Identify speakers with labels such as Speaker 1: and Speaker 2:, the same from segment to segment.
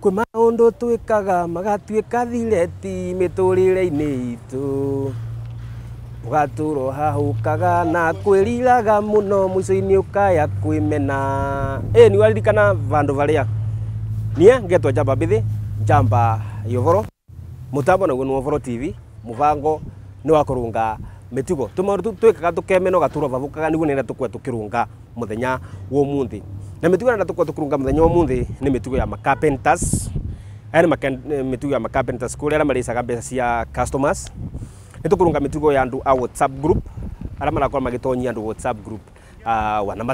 Speaker 1: kwä maå twä kaga magatuä ka thireti mä tå rä re-inä itå å gatå ro hahå kaga na kwä riraga må no må ico-inä å kaya kwä mena ä nä waririkana bandå barä a niä ngetwo jamba mbä thä jamba yå boro må tambo naguo nä tv må bango nä wakå rå nga mitigo tumaundu twikaga tukemena ũgatũrovavukaga nĩguo nĩenda tũkwe tũkĩrũnga mũthenya wa ũmũthĩ na mĩtugo nĩenda tũkwe tũkĩrũnga muthenya wo munthi ni mĩtugo ya macarpenters aya nĩ mĩtugo ya macarpenters kũrĩa arĩa marĩcaga mbeca cia customers nĩ tũkũrũnga mĩtugo ya andũ a whatsapp group arĩa marakorwo magĩtonyia andũ whatsapp group uh, wana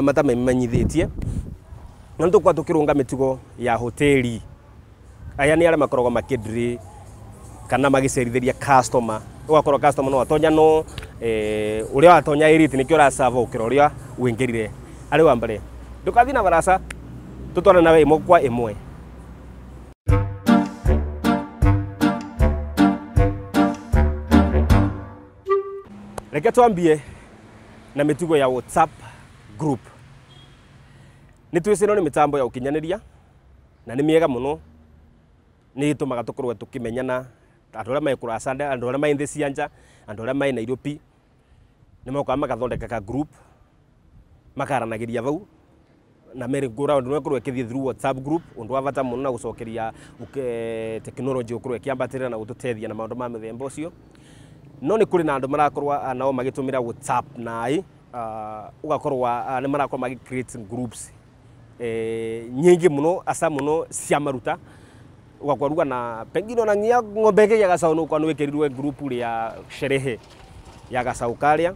Speaker 1: matamamenyithĩtie na nĩ tũkwa tũkĩrũnga mĩtugo ya hoteli aya nĩ arĩa makoragwo makĩndiri kana magĩcerithĩria customer ugakorwo customer no atonya no uria watonya elite nikio uraserve ukira uria wingirire ari wa mbere ndukathi na barasa tutona nawe imwe kwa imwe reke twambie na mitugo ya WhatsApp group nä twä cä no nä mä tambo ya å kinyanä ria na nä mä ega må no nä ä tå maga tå korwo tå kä menyana andå arä a me kå racanda andå arä a me thä cianja andå arä a me nairobi nä mokaga magathondeka ka makaranagä ria vau na merä ngå ra å ndå korwo äkä thiä through whatsapp group å ndå wa bata må eh, no na gå cokeria teknology å korwo äkä ambatä rä ra na gå tå teithia na maå ndå ma mä themba å cio no nä kå rä na andå marakorwo nao magä tå mä ra whatsapp naä å gakorwo nä marakorwo magä create groups eh, nyingä må no aca må no cia maruta ugakoruga na pengine onangia ng'ombe kä ya gasau nuko nä å korwo ya sherehe ya gasau gacaå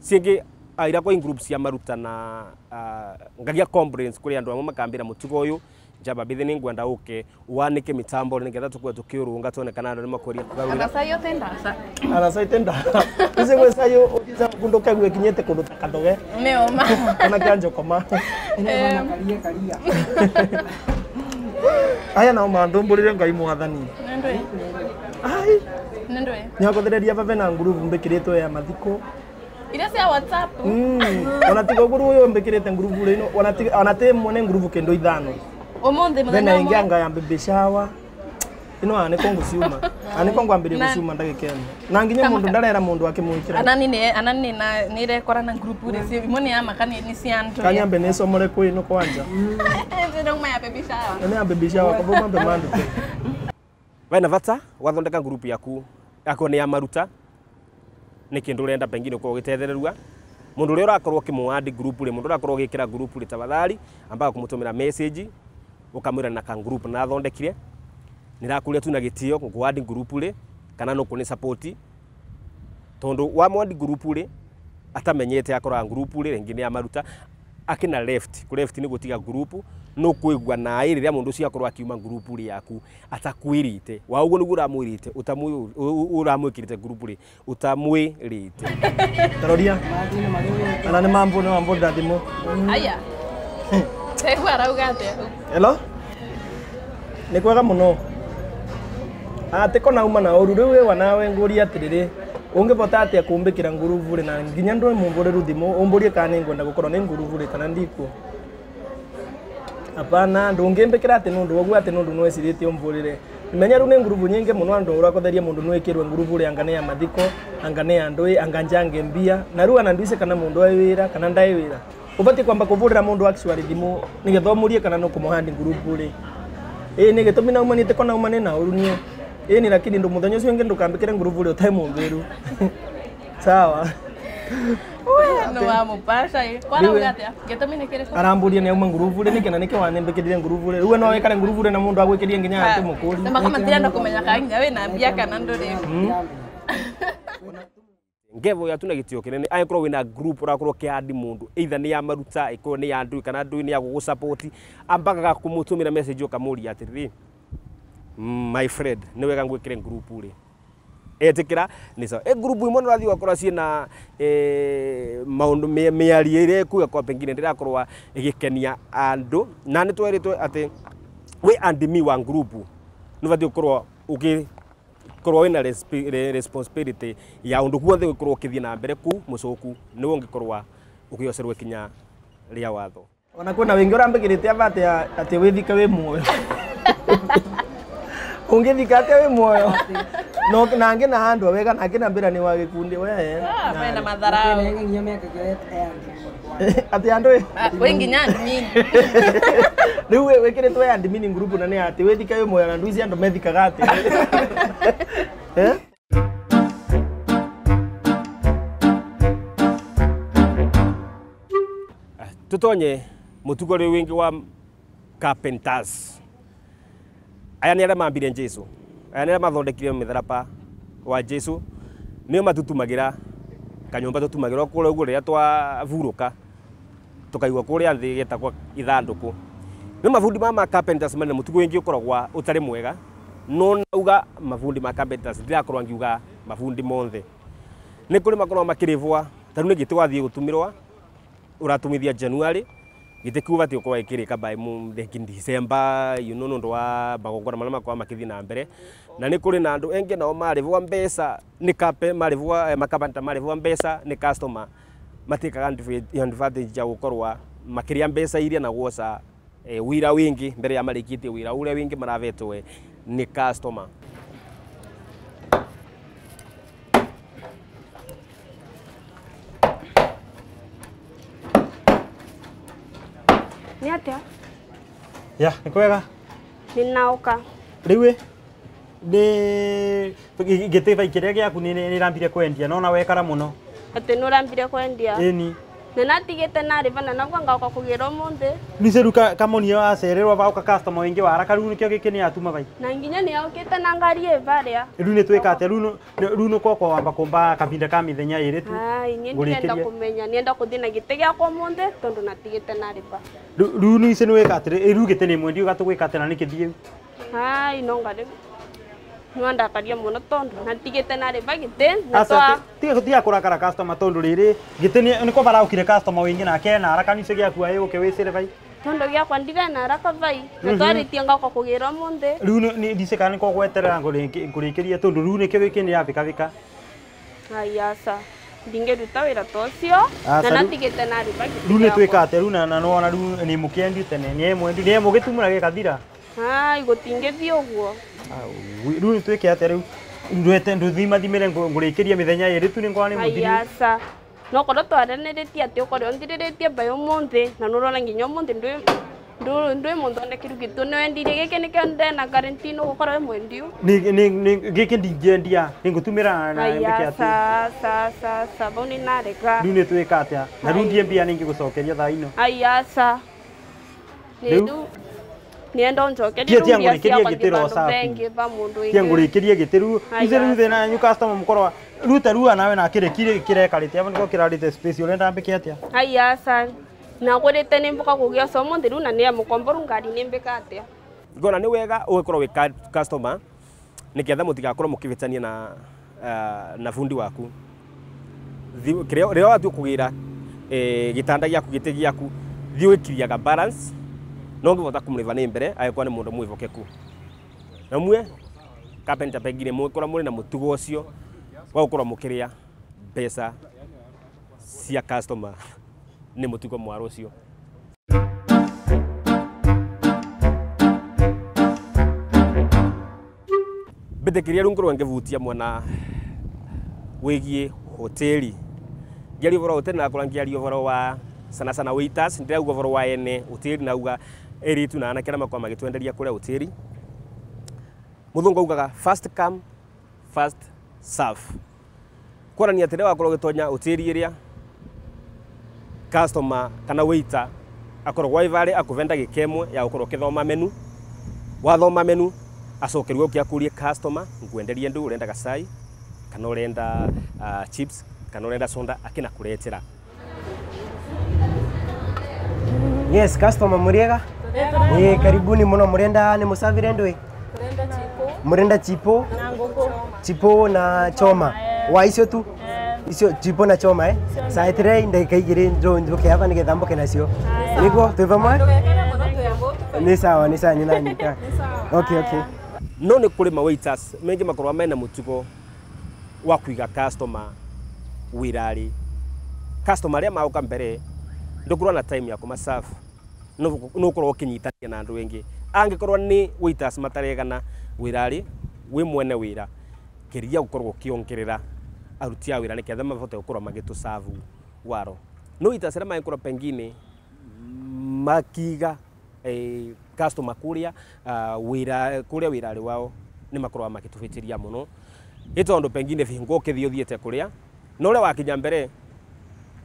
Speaker 1: singi aira ko in group ya maruta na uh, ngagia conference kuri andu amwe makambira mutugo uyu njamba bithi ni ngwenda uke wanike mitambo ni nigetha tukue tukiurunga tuonekana andu ni makuria kugaruraaracaitendaaise gwe kinyete uthica kundu kagu ekinyite kundu ta kathoge
Speaker 2: ona kia
Speaker 3: njokoma aya nao mandumbũrĩre ngai mwathani ai nĩakothereria vabe na ngurubu mbĩkĩrĩtwo ya mathiko
Speaker 2: ile sia whatsapp mm. ona tiko
Speaker 3: ũguo rũĩ mbĩkĩrĩte ngurubu rĩno ona tĩ mone nguruvu kendo ithano
Speaker 2: omonde mwana ũmwe thena
Speaker 3: ya ino ane kongu siuma ane kongu ambiri siuma gucuma ndagikene na nginya mundu ndarera mundu akimwikira
Speaker 2: anani ne anani na kora na group uri si imwe ya makani ni si antu kanya mbe
Speaker 1: ne somore ku ino kwanja ndio
Speaker 2: ngoma ya baby shower ne
Speaker 1: ya baby shower kwa bomba mbe mandu we na vata wathondeka group yaku yako ni ya maruta ni kindu urenda pengine ukorwo ugitetheriria mundu uria urakorwo ukimwandi group ri mundu urakorwo ugikira group ri tabathari ambaga kumutumira message ukamwira na ka group na athondekire nirakuria tu na gitio ku ward group ri kana no kuni support tondu wa ward group ri atamenyete akora group ri ringi ni amaruta akina left ku left ni gutiga group no kuigwa na iri ya mundu cia kurwa kiuma group ri yaku atakwirite wa uguo niguo uramwirite utamwi uramwikirite group ri utamwi rite tarodia ana ni mambo no mambo da demo
Speaker 2: aya Tehu arauga te
Speaker 1: Hello?
Speaker 3: Ni kwega muno atiko ah, nauma na uru riu we wanawe nguria atiriri ungivota atia kumbikira nguruvu ri na nginya ndwe mumburiru thimu umburie kana ni ngwenda gukorwo ni nguruvu ri kana ndikuo apana ndungimbikira ati nundu oguo ati nundu nweciritie umburire menya riu ni nguruvu nyingi muno andu urakotheria mundu nwikirwe nguruvu ri angane ya mathiko angane ya ndui anganjange mbia na riu ana nduice kana mundu ai wira kana ndai wira ubati kwamba kuvurira mundu actually thimu nigetha umurie kana nukumuhandi nguruvu ri ii ni gitumi naumanite ko naumane na uru nie ini yaani, lakini ndo muthenya ucio ingi ndukambikire ngurubu uria utai munthiru sawa aramburia nä auma ngurubu rä nä kena nä kä wanembä kä rire ngurubu rä rä u no wä kare ngurubu rä na
Speaker 1: må ndå agwä kä rie nginya atä må kå
Speaker 2: rimakomatirenda kå menya kana nginya wä na mbia kana ndå rä
Speaker 1: ngevo ya tuna gitio kinene akorwo wina group rakorwo ke andi mundu either ni amaruta maruta ikorwo ni ya ndu kana ndu ni ya gugusupport ambagaga kumutumira message ukamuria atiriri my friend ni wega ngwikire group ri etikira ni so e group nä sawa ngurupu imwe nä rathiä gakorwa ciä na maå ndå mä aria ä rä kwa pengine ndira rakorwa igikenia andu kenia andå na nä twerä two atä wä andimi wa group nä batiä gå uki å ina responsibility ya undu ndå guothe gå korwo na mbere ku må ni nä wo ngä korwa å kinya rä a watho
Speaker 3: ona kuna wengi wä ngä å rambä gä rä te muoyo ungivikate we moyo no nange na handwa wega na nambira ni wagikundi we mena ah, madharau ati andu
Speaker 2: ni wenginya admin
Speaker 3: riu wikiritwo ya admin group na ni ati withike wi moyo na ndu ici andu methikaga ati eh?
Speaker 1: ah, tutonye mutugo riu wingi wa carpenters aya nä arä a mambire jesu aya nä arä a mathondekire mitharaba wa jesu nä o matutumagä ra kanyumba tutumagä ra kå rä a å guo rä rä a twavurå ka tå kaigua kå rä a thä getagwo ithandå kå no mabundi mama carpenters mena mutugo ingi ukoragwa utari mwega no nauga mabundi ma carpenters ndirakorwa ngiuga mabundi monthe ni kuri makorwa makirivwa taru ni giti wathie gutumirwa uratumithia January gä kiu batiä korwo gä kä rä ka thengi ndicemba yunå nå ndå wa magongona marä a makorwo makä na mbere na nä kå na andå engä nao marä mbeca nä kape marä eh, makabanta marä mbeca nä customer matä kaga advantage ya gå korwa makä rä a mbeca iria na gwoca eh, wira wingi mbere ya marä wira ule wingi a wä ngä maravetwe eh, nä customer
Speaker 2: atia
Speaker 4: ya nä kwega nä ka rä u ndä gä tä ikä rä a gä aku nä rambire kwendia nona wekara må no
Speaker 2: atä nä å rambire kwendia ä ni na natigite narivana naguo ngoka kugira munthi
Speaker 4: riceru kamoni acererwa vauka customer wingi waraka riu nikio giki ni atuma vai
Speaker 2: na nginya ni aukite na ngari ivaria
Speaker 4: riu ni twika atia riu ni kwakwa wamba kumba kavinda ka mithenya iri tu nienda
Speaker 2: kumenya nienda kuthi na gite giakwa munthi tondu natigite nariva
Speaker 4: riu ni ni wika atiri riu gite ni mwendi ugatu gwika atia na ni kithie
Speaker 2: ai no ngariva nwenda karia muno tondu na ndigite na riba gite
Speaker 4: tiga gutiga kurakara customer tondu riri gite ni ko baraukire customer wingi nake na haraka nicio giakua i guke wicire bai
Speaker 2: tondu giakwa ndirä na haraka bai nitwaritie mhm. ngoka kugä ra må thä riu
Speaker 4: ndice kana nä kogweterera ngå kä rie tondå riu nä kä wä kä nä yabä ka
Speaker 2: aiaca ndingäruta wä ra ta å cio na natigä te na riba riu nä twä
Speaker 4: ka atä riu na nona riu nä må kä endiu tene nä emwendiu nä emå gä tumå ra gä guo rä u twä ke atä rä u ndwete ngå rä kä ria mä thenya ä rä tu nä ngwarä må
Speaker 2: no korwo twaranä rä tie atä å korwo njä rä tie mbaä må nthä na nä rona nginya må thä ndå må thondekä ru nä wendirie gä kä nä kä ndena garantino gå korwo
Speaker 4: gä kä ndingäendia nä ngå tumä ra
Speaker 2: bau nä narega rä u nä
Speaker 4: twä ka atä a na rä u nä gå cokeria thaa ino
Speaker 2: aiaca rä u nienda njokerie tiangurikirie gitiro safi tiangurikirie
Speaker 4: gitiru ithiru ithe na nyu customer mukorwa ruta rua nawe na kire kire kirekarite ava niko kirarite space urenda mbike atia
Speaker 2: haiya sana nagurite nimbuka kugia ucio muthi riu amukomboru ngari atia
Speaker 1: ni wega wi customer mukivitania na uh, na fundi waku kugira eh, gitanda balance nongi vota kumuliva ni mbere agikuwa ni mundu mwivokeku na mwe carpenter pengine mwikora muri na mutugo ucio wa gukorwo mukiria mbeca cia customer ni mutugo mwaru ucio mbitikiria riu ngorwo ngivutia mwena wigie hoteli ngiaria uvoro wa hoteli na ngorwo ngiaria uvoro wa sana sana waiters ndirauga uvoro wa ene hoteli nauga eri tu na anake na makorwo magĩtwenderia kũrĩa ũtĩri mũthũngũ ugaga first come first serve kuonania atĩ rĩrĩa wakorwo ũgĩtonya ũtĩri ĩrĩa customer kana waiter akoragwo ivarĩ akũve ndagĩka ĩmwe ya gũkorwo ũkĩthoma menu wathoma menu acokerio ũke akũrie customer ngwenderie ndũ ũrenda gacai kana ũrenda uh, chips kana ũrenda sonda akina kuretera
Speaker 5: yes customer muriega. Eh, eh, karibuni muno murenda ni musavire ndwe? murenda chipo chipo Chipo na choma wa icio tu icio chipo na choma eh Sai tre ndai kai gire ndo ndo ke hapa nige dambo kena sio. Niko twi vamwe ni sawa ni sawa nyinanyi
Speaker 1: okay okay no ne kå ma waiters mengä makorwo mena mutugo. wa kuiga customer wä customer ya mauka mbere ndå korwo na time ya kuma masafu no ukorwo ukinyitania na andu engi angikorwo ni waiters mataregana wirari wi mwene wira kiria gukorwo ukiongerera arutia wira ni ketha mabote gukorwo magitu savu waro no waiters ria magikorwo pengine makiga eh, customer kuria uh, wira kuria wirari wao ni makorwo magitubitiria muno ni tondu pengine vingo ukithii uthiete kuria no uria wakinya mbere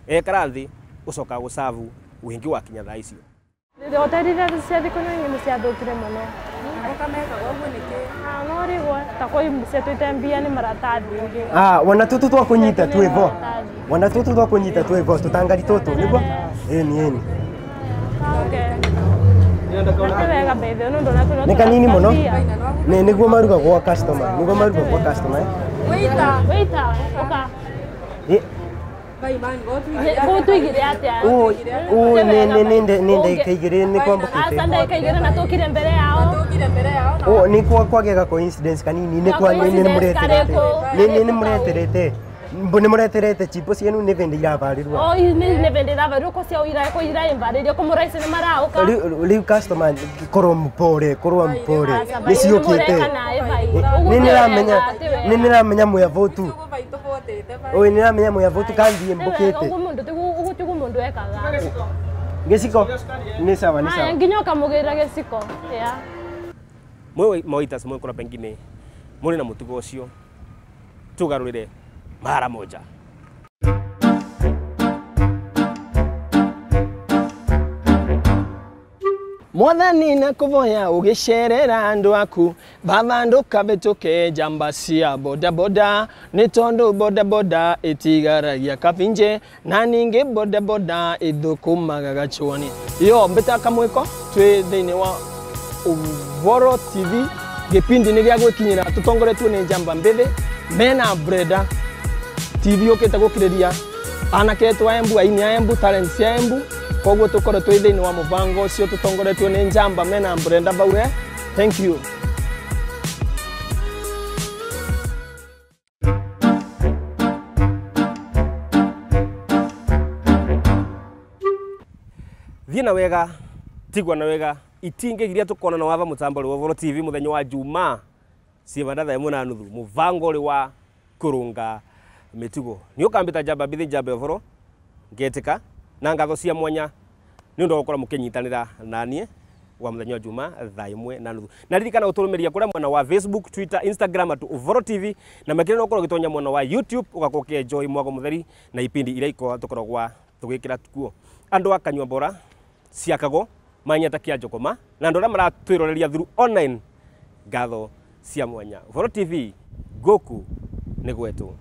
Speaker 1: ekara nthi ucoka gucavu wingi wakinya thaa icio
Speaker 2: ndiotarire ciathi kå nyonyi nä ciathåkire må no norigwo takå imbucia twite mbia nä maratathi wana
Speaker 5: tå tå twa kå nyita twä e vo wana tå tå twa kå nyita twä vo tå tangari tå tå nä guo ni ni
Speaker 2: nä kanini må no
Speaker 5: nä guo maruga gwa nä guo maruga gwa
Speaker 2: ndaikaigire nä kwambokete ndaika igä na tå kire mbere
Speaker 5: nä kwagä ga kanini nä må reterete ni mureterete chimbo cienu ni vende irabarirwo o
Speaker 2: ni vende irabarirwo ko cia uira ko ira imbaririo ko muraisi ni marauka
Speaker 5: riu customer korwo mpore korwo mpore ni ciukite
Speaker 2: ni niramenya ni niramenya
Speaker 5: muya votu oi ni niramenya muya votu kandi mbukite
Speaker 2: ugu tigu mundu ekaga giciko ni sawa ni sawa nginya ukamugira giciko ya
Speaker 1: mwe moitas mwe kora pengine muri na mutugo ucio tugarurire mara moja.
Speaker 3: mwathani na kuvoya ugicerera andu aku bathanduka bituke jamba cia bodaboda ni tondu bodaboda itigaragia kabinje na ningi bodaboda ithukumaga gachwani yo mbita kamwiko twi thiini wa Uvoro TV gipindi ni gia gwikinyira tutongoretwe ni jamba mbithi mena breda tv ukite gukiriria anake tu embu aini embu talents embu koguo tukore twi thiini wa mubango ucio tutongoretio ni njamba mena mbrenda baure thank you
Speaker 1: thiä na wega tigwa na wega itingä giria tå kona na wava må tambo rä wa tv må thenya wa juma ciä bandathaä må na nuthu må bango wa kå mitigo ni ukambita jaba bithi jamba ovoro ngetika na ngatho cia mwanya ni ndo gukora mukinyitanira nanie wa muthenya juma thaa imwe na nuthu na ririkana uturumiria kuria mwena wa facebook twitter instagram at uvoro tv na makire no ukorwo gitonya mwena wa youtube ugakoke enjoy mwago mutheri na ipindi iria iko tukoragwa tugikira kuo andu akanywa bora ciakago manyata kia jokoma na andå arä a thuru online ngatho cia mwanya uvoro tv goku ni gwetu